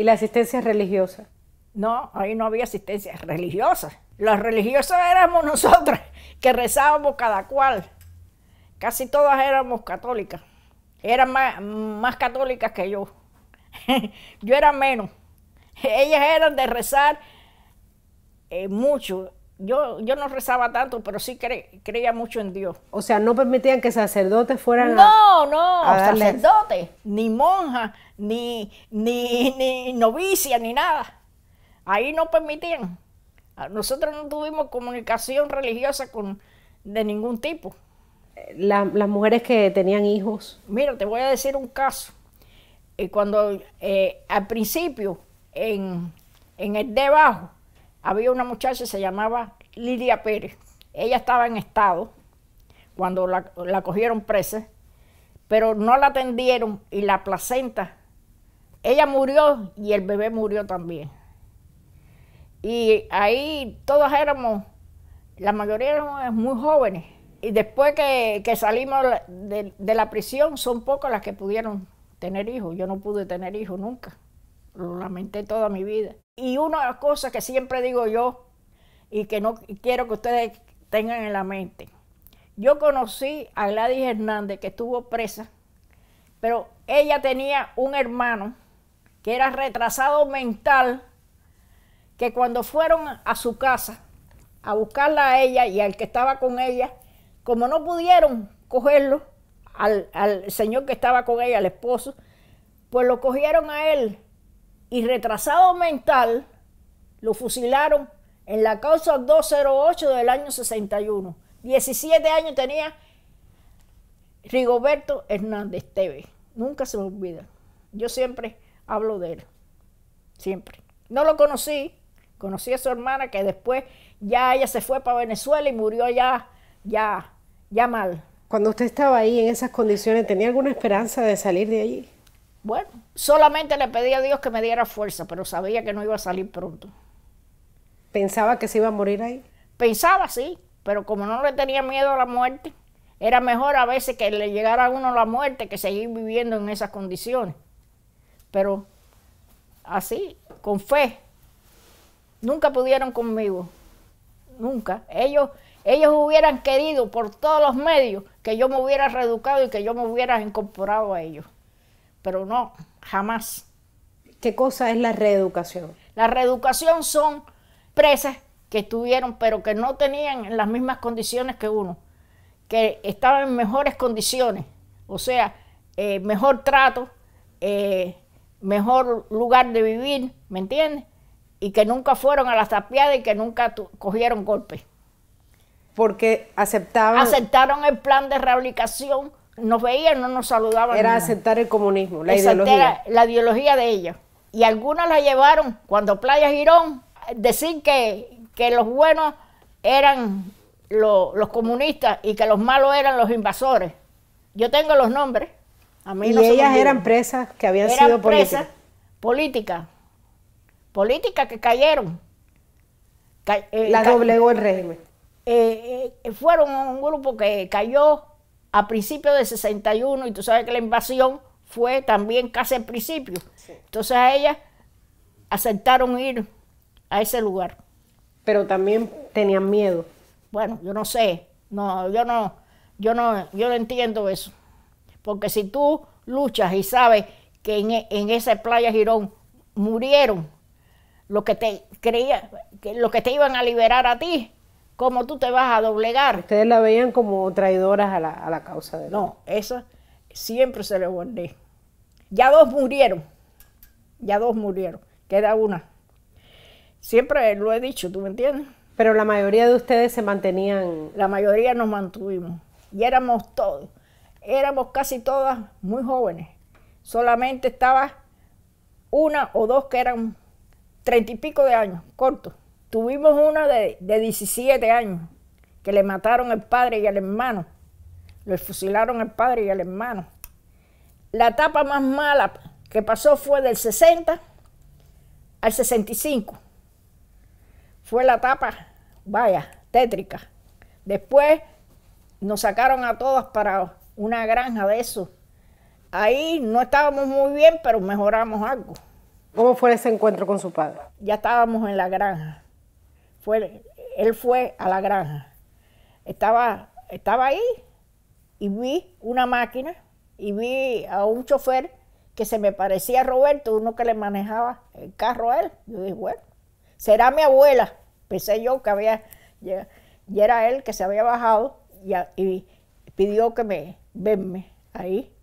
¿Y la asistencia religiosa? No, ahí no había asistencia religiosa. Las religiosas éramos nosotros, que rezábamos cada cual. Casi todas éramos católicas. Eran más, católicas que yo. (laughs) yo era menos. Ellas eran de rezar eh, mucho yo, no rezaba tanto, pero sí creía mucho en Dios. O sea, no permitían que sacerdotes fueran. No, no, sacerdotes, ni monjas, ni, ni, ni novicia, ni nada. Ahí no permitían. Ah, nosotros no tuvimos comunicación religiosa con, de ningún tipo. las mujeres que tenían hijos. Mira, te voy a decir un caso. Eh, cuando eh, al principio, en, en el debajo, había una muchacha, que se llamaba Lidia Pérez. Ella estaba en estado cuando la, cogieron presa, pero no la atendieron y la placenta, ella murió y el bebé murió también. Y ahí todos éramos, la mayoría éramos muy jóvenes. Y después que, salimos de, de la prisión, son pocas las que pudieron tener hijos. Yo no pude tener hijos nunca. Lo lamenté toda mi vida. Y una de las cosas que siempre digo yo y que no quiero que ustedes tengan en la mente. Yo conocí a Gladys Hernández que estuvo presa, pero ella tenía un hermano que era retrasado mental, que cuando fueron a su casa a buscarla a ella y al que estaba con ella, como no pudieron cogerlo, al, al señor que estaba con ella, al esposo, pues lo cogieron a él y retrasado mental, lo fusilaron en la causa 208 del año 61. 17 años tenía Rigoberto Hernández Tevez, Nunca se me olvida. Yo siempre hablo de él. Siempre. No lo conocí. Conocí a su hermana que después ya ella se fue para Venezuela y murió allá, ya, ya mal. Cuando usted estaba ahí en esas condiciones, ¿tenía alguna esperanza de salir de allí? Bueno, solamente le pedí a Dios que me diera fuerza, pero sabía que no iba a salir pronto. ¿Pensaba que se iba a morir ahí? Pensaba, sí, pero como no le tenía miedo a la muerte, era mejor a veces que le llegara a uno la muerte que seguir viviendo en esas condiciones. Pero así, con fe, nunca pudieron conmigo, nunca. Ellos, ellos hubieran querido por todos los medios que yo me hubiera reeducado y que yo me hubiera incorporado a ellos pero no, jamás. ¿Qué cosa es la reeducación? La reeducación son presas que estuvieron, pero que no tenían las mismas condiciones que uno, que estaban en mejores condiciones, o sea, eh, mejor trato, eh, mejor lugar de vivir, ¿me entiendes? Y que nunca fueron a la tapiadas y que nunca cogieron golpes. Porque aceptaban... Aceptaron el plan de rehabilitación nos veían, no nos saludaban. Era aceptar el comunismo, la ideología. ideología. La ideología de ella. Y algunas la llevaron, cuando Playa Girón, eh, decir que, que los buenos eran los comunistas y que los malos eran los invasores. Yo tengo los nombres. y ellas eran presas que habían sido políticas. políticas. Políticas que cayeron. Eh, la doblegó el régimen. Eh, fueron un grupo que cayó a principios de 61 y tú sabes que la invasión fue también casi al principio. Entonces a ella aceptaron ir a ese lugar. Pero también tenían miedo. Bueno, yo no sé, no, yo no, yo no, yo no entiendo eso. Porque si tú luchas y sabes que en, e, esa playa Girón murieron lo que te creía, que los que te iban a liberar a ti, ¿Cómo tú te vas a doblegar? Ustedes la veían como traidoras a la, causa de... No, esa siempre se le guardé. Ya dos murieron, ya dos murieron, queda una. Siempre lo he dicho, ¿tú me entiendes? Pero la mayoría de ustedes se mantenían... La mayoría nos mantuvimos y éramos todos, éramos casi todas muy jóvenes. Solamente estaba una o dos que eran treinta y pico de años, cortos. Tuvimos una de, 17 años que le mataron al padre y al hermano. Le fusilaron al padre y al hermano. La etapa más mala que pasó fue del 60 al 65. Fue la etapa, vaya, tétrica. Después nos sacaron a todas para una granja de eso. Ahí no estábamos muy bien, pero mejoramos algo. ¿Cómo fue ese encuentro con su padre? Ya estábamos en la granja. Fue, él fue a la granja. Estaba, estaba ahí y vi una máquina y vi a un chofer que se me parecía a Roberto, uno que le manejaba el carro a él. Yo dije, bueno, será mi abuela. Pensé yo que había, y era él que se había bajado y, pidió que me, verme ahí.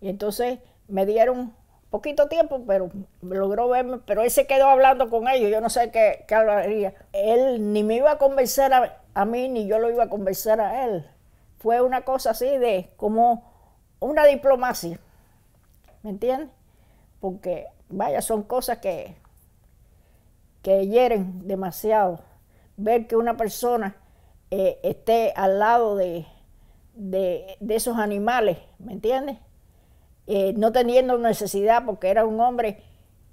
Y entonces me dieron poquito tiempo, pero logró verme, pero él se quedó hablando con ellos, yo no sé qué, hablaría. Él ni me iba a convencer a, mí, ni yo lo iba a convencer a él. Fue una cosa así de como una diplomacia, ¿me entiendes? Porque, vaya, son cosas que, que hieren demasiado. Ver que una persona eh, esté al lado de, de esos animales, ¿me entiendes? Eh, no teniendo necesidad, porque era un hombre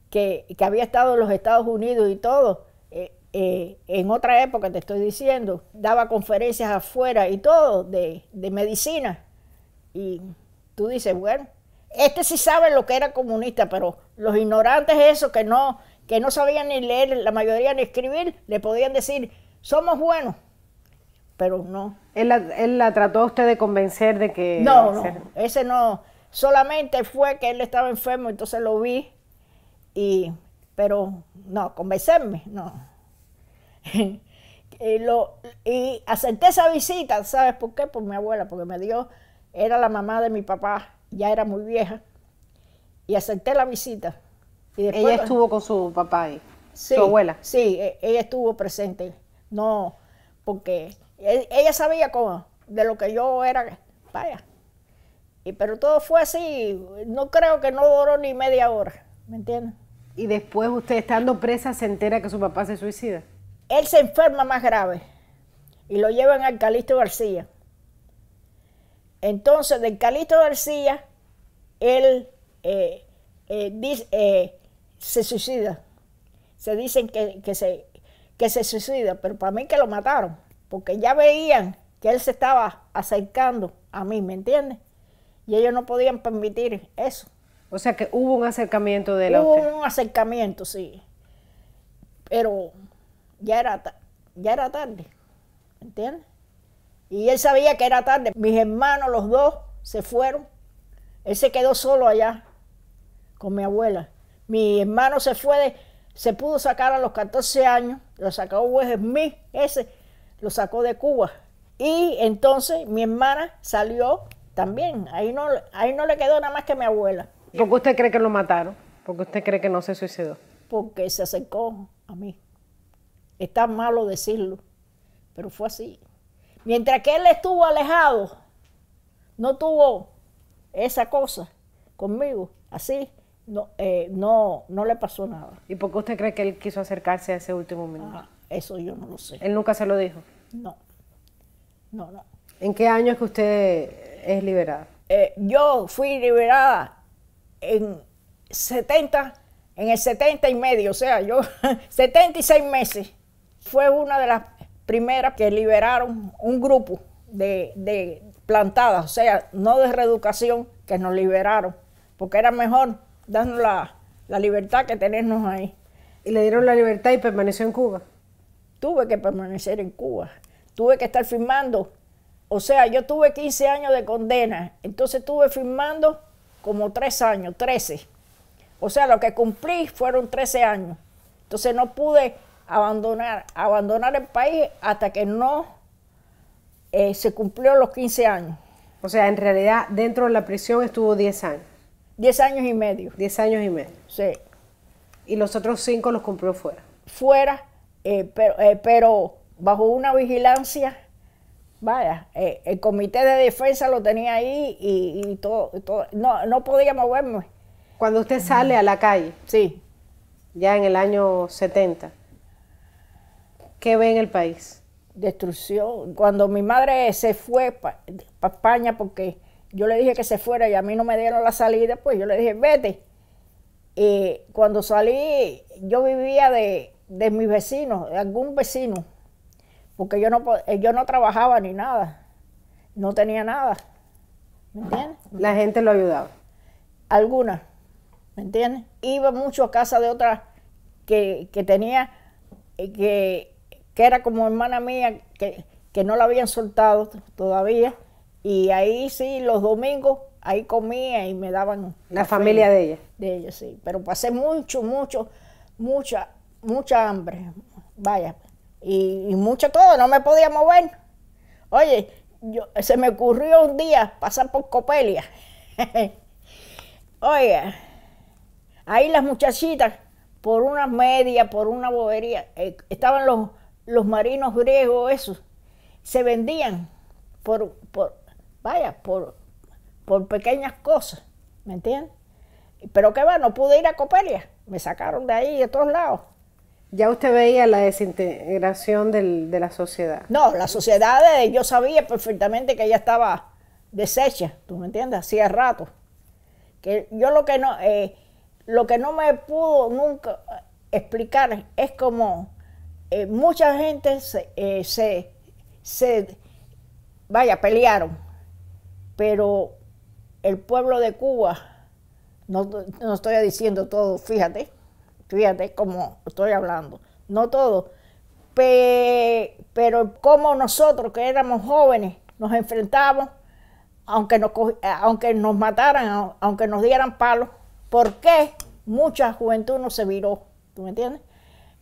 que, había estado en los Estados Unidos y todo, eh, eh, en otra época te estoy diciendo, daba conferencias afuera y todo de, medicina. Y tú dices, bueno, este sí sabe lo que era comunista, pero los ignorantes esos que no, que no sabían ni leer, la mayoría ni escribir, le podían decir, somos buenos, pero no. Él la, trató usted de convencer de que... No, no, ese no Solamente fue que él estaba enfermo, entonces lo vi, pero no, convencerme, no. (laughs) y, lo, acepté esa visita, ¿sabes por qué? Por mi abuela, porque me dio, era la mamá de mi papá, ya era muy vieja, y acepté la visita. Y después, ella estuvo con su papá ahí, su abuela. Sí, e-, ella estuvo presente, no, porque e-, ella sabía cómo, de lo que yo era, vaya pero todo fue así, no creo que no duró ni media hora, ¿me entiendes? Y después usted estando presa se entera que su papá se suicida. Él se enferma más grave y lo llevan al Calixto García. Entonces, del Calixto García, él eh, eh, eh, se suicida. Se dicen que, se, que se suicida, pero para mí que lo mataron, porque ya veían que él se estaba acercando a mí, ¿me entiendes? y ellos no podían permitir eso. O sea que hubo un acercamiento de la... Hubo un acercamiento, sí. Pero ya era, ya era tarde, ¿entiendes? Y él sabía que era tarde. Mis hermanos, los dos, se fueron. Él se quedó solo allá con mi abuela. Mi hermano se fue, de, se pudo sacar a los 14 años, lo sacó Wes ese, lo sacó de Cuba. Y entonces mi hermana salió también. Ahí no, ahí no le quedó nada más que mi abuela. ¿Por qué usted cree que lo mataron? ¿Por qué usted cree que no se suicidó? Porque se acercó a mí. Está malo decirlo, pero fue así. Mientras que él estuvo alejado, no tuvo esa cosa conmigo, así, no, eh, no, no le pasó nada. ¿Y por qué usted cree que él quiso acercarse a ese último minuto? Ah, eso yo no lo sé. ¿Él nunca se lo dijo? No, no, no. ¿En qué año es que usted es liberada. Eh, yo fui liberada en 70, en el 70 y medio, o sea, yo 76 (laughs) meses. Fue una de las primeras que liberaron un grupo de, plantadas, o sea, no de reeducación, que nos liberaron, porque era mejor darnos la, la libertad que tenernos ahí. Y le dieron la libertad y permaneció en Cuba. Tuve que permanecer en Cuba. Tuve que estar firmando o sea, yo tuve 15 años de condena, entonces estuve firmando como 3 años, 13. O sea, lo que cumplí fueron 13 años. Entonces no pude abandonar, abandonar el país hasta que no eh, se cumplieron los 15 años. O sea, en realidad dentro de la prisión estuvo 10 años. 10 años y medio. 10 años y medio. Sí. Y los otros 5 los cumplió fuera. Fuera, eh, eh, pero bajo una vigilancia Vaya, eh, el comité de defensa lo tenía ahí y, todo, no, no podía moverme. Cuando usted sale a la calle, sí, ya en el año 70, ¿qué ve en el país? Destrucción. Cuando mi madre se fue para España porque yo le dije que se fuera y a mí no me dieron la salida, pues yo le dije, vete. Y cuando salí, yo vivía de mis vecinos, de algún vecino porque yo no, eh, yo no trabajaba ni nada, no tenía nada, ¿me entiendes? La gente lo ayudaba. Algunas, ¿me entiendes? Iba mucho a casa de otra que, tenía, eh, que, era como hermana mía, que, no la habían soltado todavía, y ahí sí, los domingos, ahí comía y me daban... La familia de ella. De ella, sí, pero pasé mucho, mucho, mucha, mucha hambre, vaya, y, mucho todo, no me podía mover. Oye, yo, se me ocurrió un día pasar por Copelia. (laughs) oye ahí las muchachitas, por unas medias, por una bobería, eh, estaban los, los marinos griegos, esos, se vendían por, por vaya, por, por pequeñas cosas, ¿me entiendes? Pero qué va, no pude ir a Copelia, me sacaron de ahí, de todos lados. Ya usted veía la desintegración de la sociedad. No, la sociedad yo sabía perfectamente que ya estaba deshecha, ¿tú me entiendes? Hacía rato. Que yo lo que no, eh, lo que no me pudo nunca explicar es como eh, mucha gente se, eh, se, se, vaya, pelearon, pero el pueblo de Cuba, no, no estoy diciendo todo, fíjate, fíjate cómo estoy hablando, no todo, pero como nosotros que éramos jóvenes nos enfrentamos aunque nos, aunque nos mataran, aunque nos dieran palos, ¿por qué mucha juventud no se viró? ¿Tú me entiendes?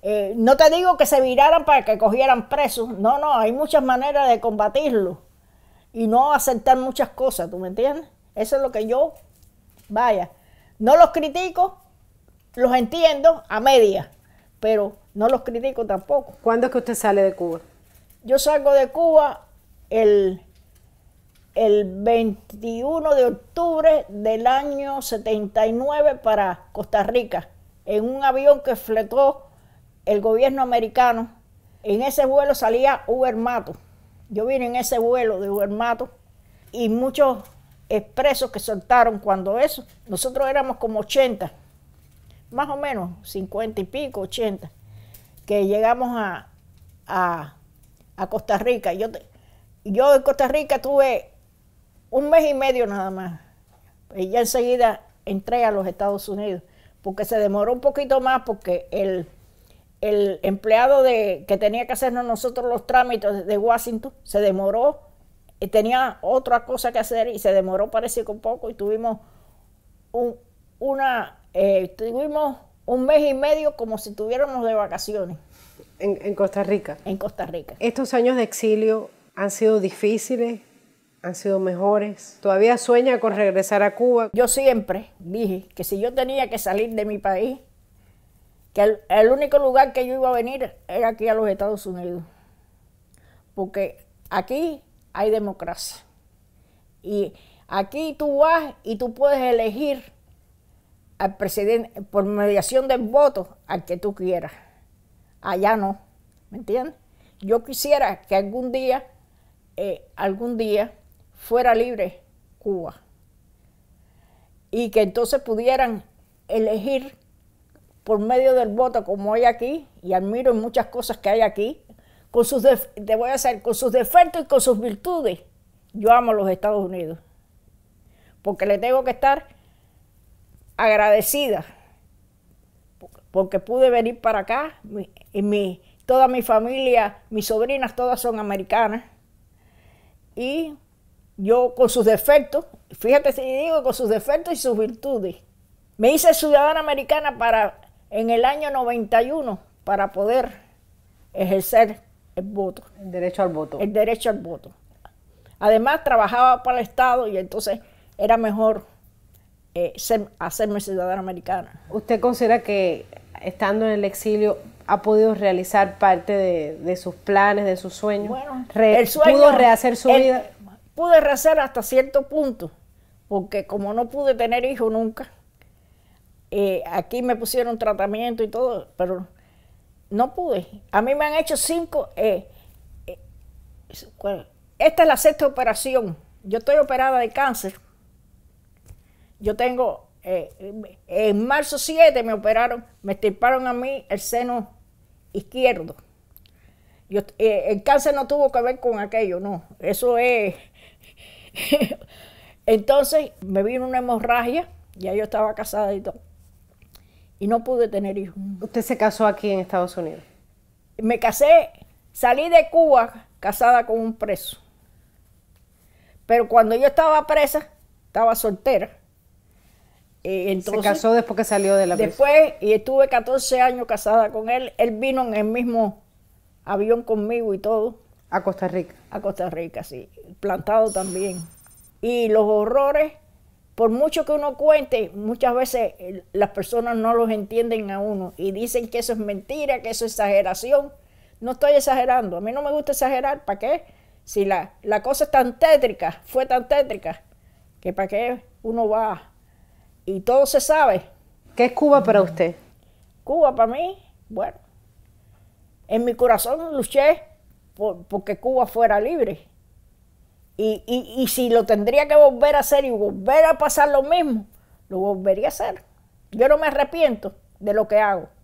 Eh, no te digo que se viraran para que cogieran presos, no, no, hay muchas maneras de combatirlo y no aceptar muchas cosas, ¿tú me entiendes? Eso es lo que yo, vaya, no los critico, los entiendo a media, pero no los critico tampoco. ¿Cuándo es que usted sale de Cuba? Yo salgo de Cuba el, 21 de octubre del año 79 para Costa Rica, en un avión que fletó el gobierno americano. En ese vuelo salía Ubermato. Yo vine en ese vuelo de Ubermato y muchos expresos que soltaron cuando eso. Nosotros éramos como 80 más o menos 50 y pico, 80, que llegamos a, Costa Rica. Yo, te, yo en Costa Rica tuve un mes y medio nada más. Y ya enseguida entré a los Estados Unidos, porque se demoró un poquito más porque el, el empleado de, que tenía que hacernos nosotros los trámites de Washington se demoró, y tenía otra cosa que hacer y se demoró parecido un poco y tuvimos un, una eh, tuvimos un mes y medio como si tuviéramos de vacaciones. En, Costa Rica. En Costa Rica. Estos años de exilio han sido difíciles, han sido mejores. ¿Todavía sueña con regresar a Cuba? Yo siempre dije que si yo tenía que salir de mi país, que el único lugar que yo iba a venir era aquí a los Estados Unidos. Porque aquí hay democracia. Y aquí tú vas y tú puedes elegir presidente por mediación del voto al que tú quieras. Allá no, ¿me entiendes? Yo quisiera que algún día, eh, algún día fuera libre Cuba y que entonces pudieran elegir por medio del voto como hay aquí y admiro muchas cosas que hay aquí con sus te voy a hacer con sus defectos y con sus virtudes. Yo amo a los Estados Unidos porque le tengo que estar agradecida porque pude venir para acá y mi, toda mi familia, mis sobrinas todas son americanas y yo con sus defectos, fíjate si digo con sus defectos y sus virtudes, me hice ciudadana americana para en el año 91 para poder ejercer el voto. El derecho al voto. El derecho al voto. Además trabajaba para el Estado y entonces era mejor hacerme eh, ciudadana americana. ¿Usted considera que estando en el exilio ha podido realizar parte de, sus planes, de sus sueños? Bueno, ¿Pudo rehacer su vida? Pude rehacer hasta cierto punto, porque como no pude tener hijo nunca, eh, aquí me pusieron tratamiento y todo, pero no pude. A mí me han hecho cinco... Eh, esta es la sexta operación. Yo estoy operada de cáncer yo tengo, eh, en marzo 7 me operaron, me estirparon a mí el seno izquierdo. Yo, eh, el cáncer no tuvo que ver con aquello, no. Eso es... (laughs) Entonces me vino una hemorragia, ya yo estaba casada y todo. Y no pude tener hijos. ¿Usted se casó aquí en Estados Unidos? Me casé, salí de Cuba casada con un preso. Pero cuando yo estaba presa, estaba soltera. Eh, se casó después que salió de la Después, y estuve 14 años casada con él. Él vino en el mismo avión conmigo y todo. A Costa Rica. A Costa Rica, sí. Plantado también. Y los horrores, por mucho que uno cuente, muchas veces eh, las personas no los entienden a uno y dicen que eso es mentira, que eso es exageración. No estoy exagerando. A mí no me gusta exagerar. ¿Para qué? Si la, la cosa es tan tétrica, fue tan tétrica, que para qué uno va y todo se sabe. ¿Qué es Cuba para usted? Cuba para mí, bueno, en mi corazón luché por, porque Cuba fuera libre. Y, y, si lo tendría que volver a hacer y volver a pasar lo mismo, lo volvería a hacer. Yo no me arrepiento de lo que hago.